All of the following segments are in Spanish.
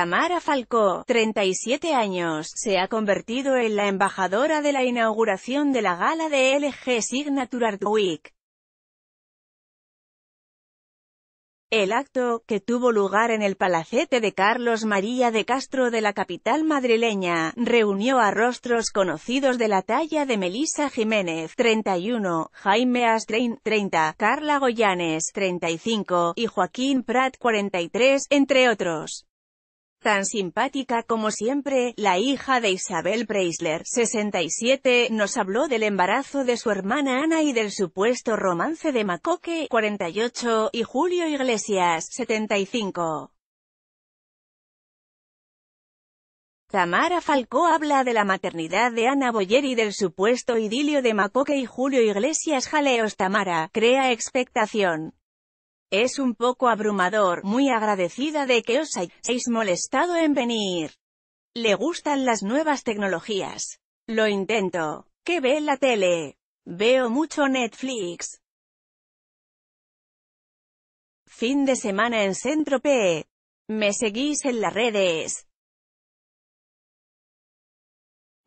Tamara Falcó, 37 años, se ha convertido en la embajadora de la inauguración de la gala de LG Signature Art Week. El acto, que tuvo lugar en el palacete de Carlos María de Castro de la capital madrileña, reunió a rostros conocidos de la talla de Melisa Jiménez, 31, Jaime Astrein, 30, Carla Goyanes, 35, y Joaquín Prat, 43, entre otros. Tan simpática como siempre, la hija de Isabel Preisler, 67, nos habló del embarazo de su hermana Ana y del supuesto romance de Macoque, 48, y Julio Iglesias, 75. Tamara Falcó habla de la maternidad de Ana Boyer y del supuesto idilio de Macoque y Julio Iglesias Jaleos Tamara, crea expectación. Es un poco abrumador, muy agradecida de que os hayáis molestado en venir. Le gustan las nuevas tecnologías. Lo intento. ¿Qué ve la tele? Veo mucho Netflix. Fin de semana en Centro P. Me seguís en las redes.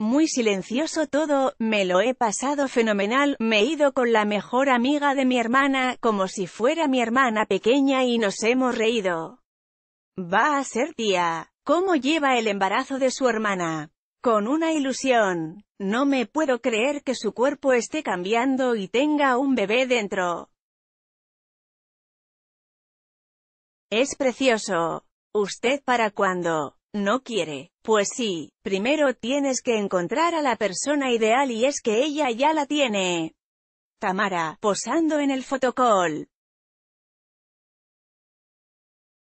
Muy silencioso todo, me lo he pasado fenomenal, me he ido con la mejor amiga de mi hermana, como si fuera mi hermana pequeña y nos hemos reído. Va a ser tía. ¿Cómo lleva el embarazo de su hermana? Con una ilusión. No me puedo creer que su cuerpo esté cambiando y tenga un bebé dentro. Es precioso. ¿Usted para cuándo? no quiere. Pues sí, primero tienes que encontrar a la persona ideal y es que ella ya la tiene. Tamara, posando en el fotocall.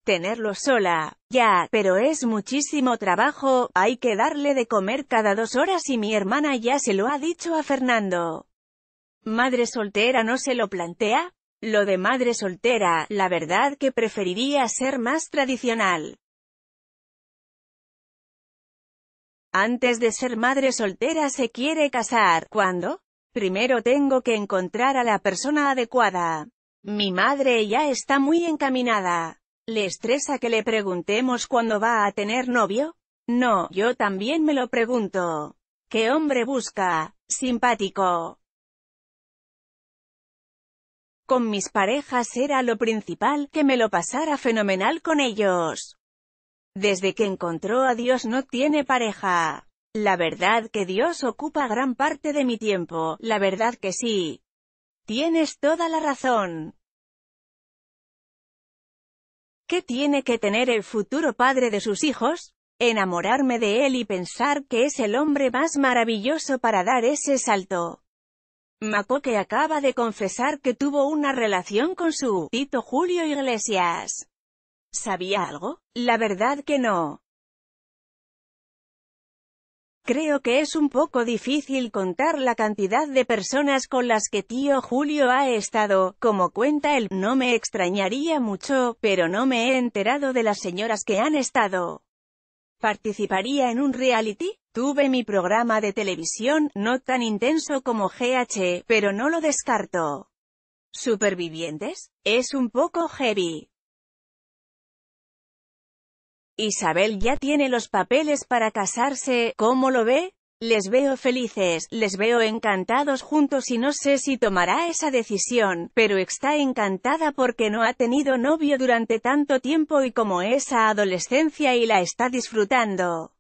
Tenerlo sola, ya, pero es muchísimo trabajo, hay que darle de comer cada dos horas y mi hermana ya se lo ha dicho a Fernando. ¿Madre soltera no se lo plantea? Lo de madre soltera, la verdad que preferiría ser más tradicional. Antes de ser madre soltera se quiere casar. ¿Cuándo? Primero tengo que encontrar a la persona adecuada. Mi madre ya está muy encaminada. ¿Le estresa que le preguntemos cuándo va a tener novio? No, yo también me lo pregunto. ¿Qué hombre busca? Simpático. Con mis parejas era lo principal, que me lo pasara fenomenal con ellos. Desde que encontró a Dios no tiene pareja. La verdad que Dios ocupa gran parte de mi tiempo, la verdad que sí. Tienes toda la razón. ¿Qué tiene que tener el futuro padre de sus hijos? Enamorarme de él y pensar que es el hombre más maravilloso para dar ese salto. que acaba de confesar que tuvo una relación con su tito Julio Iglesias. ¿Sabía algo? La verdad que no. Creo que es un poco difícil contar la cantidad de personas con las que tío Julio ha estado, como cuenta él, no me extrañaría mucho, pero no me he enterado de las señoras que han estado. ¿Participaría en un reality? Tuve mi programa de televisión, no tan intenso como GH, pero no lo descarto. ¿Supervivientes? Es un poco heavy. Isabel ya tiene los papeles para casarse, ¿cómo lo ve? Les veo felices, les veo encantados juntos y no sé si tomará esa decisión, pero está encantada porque no ha tenido novio durante tanto tiempo y como esa adolescencia y la está disfrutando.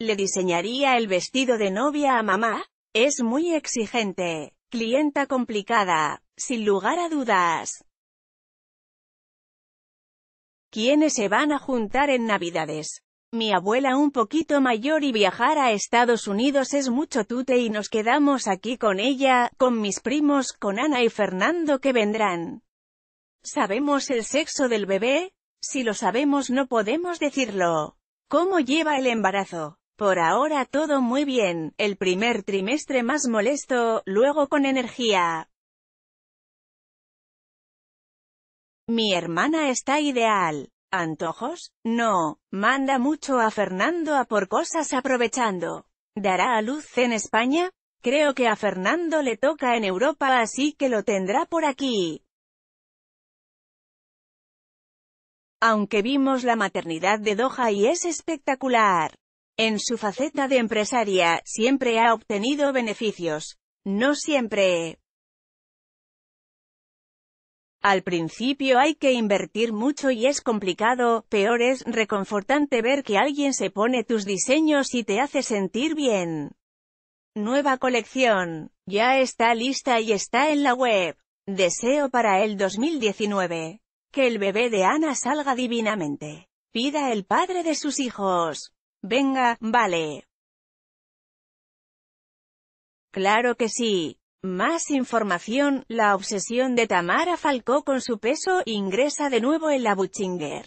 ¿Le diseñaría el vestido de novia a mamá? Es muy exigente, clienta complicada, sin lugar a dudas. ¿Quiénes se van a juntar en Navidades? Mi abuela un poquito mayor y viajar a Estados Unidos es mucho tute y nos quedamos aquí con ella, con mis primos, con Ana y Fernando que vendrán. ¿Sabemos el sexo del bebé? Si lo sabemos no podemos decirlo. ¿Cómo lleva el embarazo? Por ahora todo muy bien, el primer trimestre más molesto, luego con energía, Mi hermana está ideal. ¿Antojos? No, manda mucho a Fernando a por cosas aprovechando. ¿Dará a luz en España? Creo que a Fernando le toca en Europa así que lo tendrá por aquí. Aunque vimos la maternidad de Doha y es espectacular. En su faceta de empresaria, siempre ha obtenido beneficios. No siempre, al principio hay que invertir mucho y es complicado, peor es reconfortante ver que alguien se pone tus diseños y te hace sentir bien. Nueva colección. Ya está lista y está en la web. Deseo para el 2019. Que el bebé de Ana salga divinamente. Pida el padre de sus hijos. Venga, vale. Claro que sí. Más información, la obsesión de Tamara Falcó con su peso, ingresa de nuevo en la Buchinger.